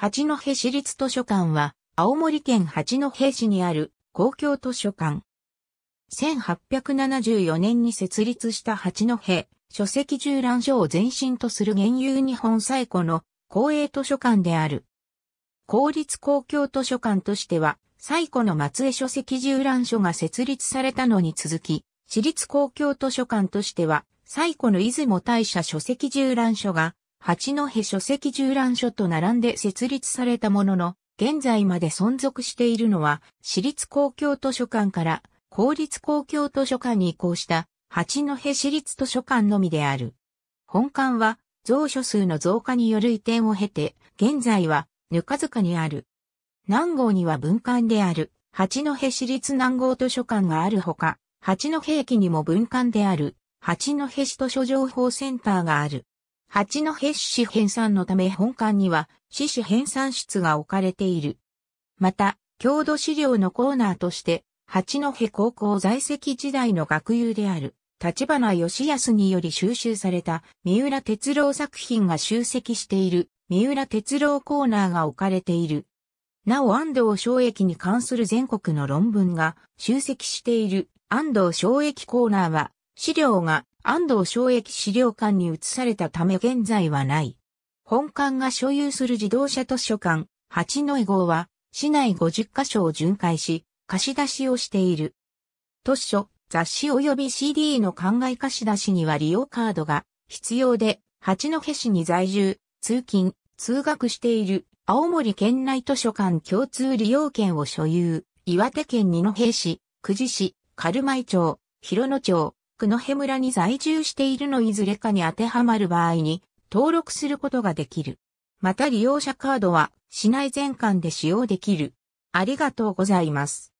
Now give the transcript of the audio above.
八戸市立図書館は、青森県八戸市にある公共図書館。1874年に設立した八戸書籍縦覧所を前身とする現有日本最古の公営図書館である。公立公共図書館としては、最古の松江書籍縦覧所が設立されたのに続き、私立公共図書館としては、最古の出雲大社書籍縦覧所が八戸書籍縦覧書と並んで設立されたものの、現在まで存続しているのは、私立公共図書館から公立公共図書館に移行した八戸市立図書館のみである。本館は蔵書数の増加による移転を経て、現在はぬか塚にある。南郷には文館である八戸市立南郷図書館があるほか、八戸駅にも文館である八戸市図書情報センターがある。八戸市編纂のため本館には市市編纂室が置かれている。また、郷土資料のコーナーとして、八戸高校在籍時代の学友である、立花義康により収集された三浦哲郎作品が集積している三浦哲郎コーナーが置かれている。なお安藤正益に関する全国の論文が集積している安藤正益コーナーは資料が安藤正益資料館に移されたため現在はない。本館が所有する自動車図書館、八の江号は、市内50カ所を巡回し、貸し出しをしている。図書、雑誌及び CD の考え貸し出しには利用カードが必要で、八戸市に在住、通勤、通学している青森県内図書館共通利用券を所有、岩手県二戸市、久慈市、軽米町、広野町、九戸村に在住しているのいずれかに当てはまる場合に登録することができる。また利用者カードは市内全館で使用できる。ありがとうございます。